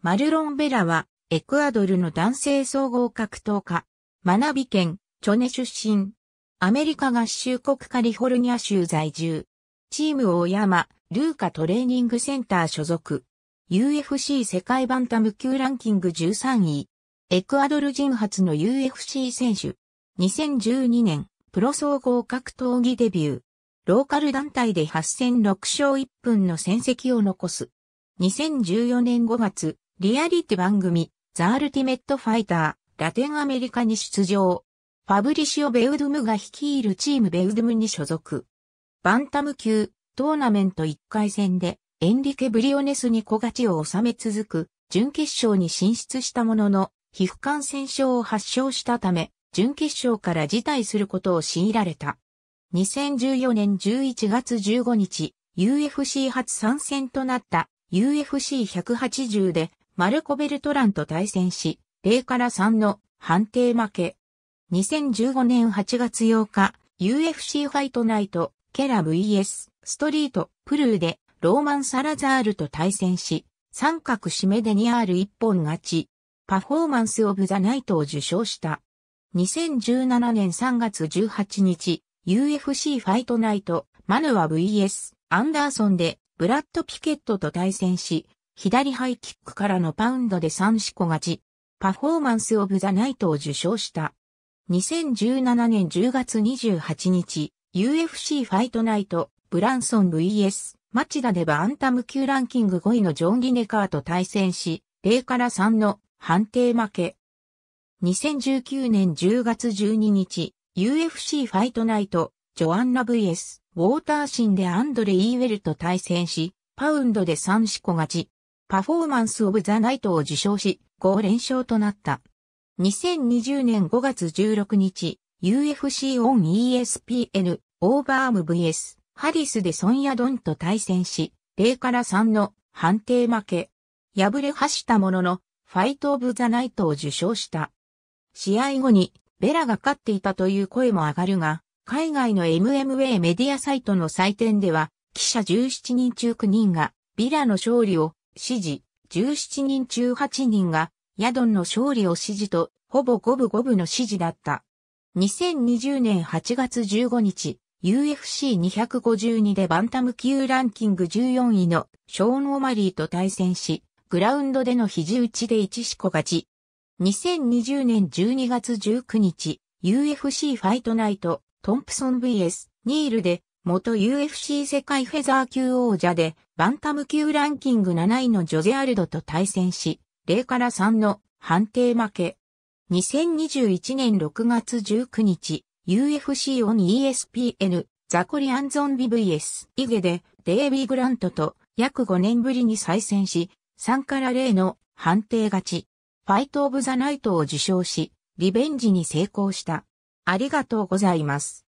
マルロン・ベラは、エクアドルの男性総合格闘家、学び県、チョネ出身。アメリカ合衆国カリフォルニア州在住。チーム大山、ルーカトレーニングセンター所属。UFC 世界バンタム級ランキング13位。エクアドル人初の UFC 選手。2012年、プロ総合格闘技デビュー。ローカル団体で8戦6勝1分の戦績を残す。2014年5月、リアリティ番組、ザ・アルティメット・ファイター、ラテンアメリカに出場。ファブリシオ・ベウドムが率いるチームベウドムに所属。バンタム級、トーナメント1回戦で、エンリケ・ブリオネスに小勝ちを収め続く、準決勝に進出したものの、皮膚感染症を発症したため、準決勝から辞退することを強いられた。2014年11月15日、UFC 初参戦となった UFC180 でマルコ・ベルトランと対戦し、0から3の判定負け。2015年8月8日、UFC ファイトナイト、ケラ VS、ストリート、プルーで、ローマン・サラザールと対戦し、三角締めで2アール一本勝ち、パフォーマンス・オブ・ザ・ナイトを受賞した。2017年3月18日、UFC ファイトナイト、マヌア VS、アンダーソンで、ブラッド・ピケットと対戦し、左ハイキックからのパウンドで3四個勝ち、パフォーマンスオブザナイトを受賞した。2017年10月28日、UFC ファイトナイト、ブランソン VS、マチダでバンタム級ランキング5位のジョン・リネカーと対戦し、0から3の判定負け。2019年10月12日、UFC ファイトナイト、ジョアンナ VS、ウォーターシンでアンドレ・イーウェルと対戦し、パウンドで3四個勝ち。パフォーマンスオブザナイトを受賞し、5連勝となった。2020年5月16日、UFC オン ESPN、オーバーム VS、ハリスでソンヤドンと対戦し、0から3の判定負け。敗れ走ったものの、ファイトオブザナイトを受賞した。試合後に、ベラが勝っていたという声も上がるが、海外の MMA メディアサイトの採点では、記者17人中9人が、ビラの勝利を支持、17人中8人が、ヤドンの勝利を支持と、ほぼ五分五分の支持だった。2020年8月15日、UFC252 でバンタム級ランキング14位のショーン・オマリーと対戦し、グラウンドでの肘打ちで一しこ勝ち。2020年12月19日、UFC ファイトナイト、トンプソン vs ニールで元 UFC 世界フェザー級王者で、バンタム級ランキング7位のジョゼアルドと対戦し、0から3の判定負け。2021年6月19日、UFC オン ESPN、ザコリアンゾンビ VS イゲで、デイビー・グラントと約5年ぶりに再戦し、3から0の判定勝ち。ファイト・オブ・ザ・ナイトを受賞し、リベンジに成功した。ありがとうございます。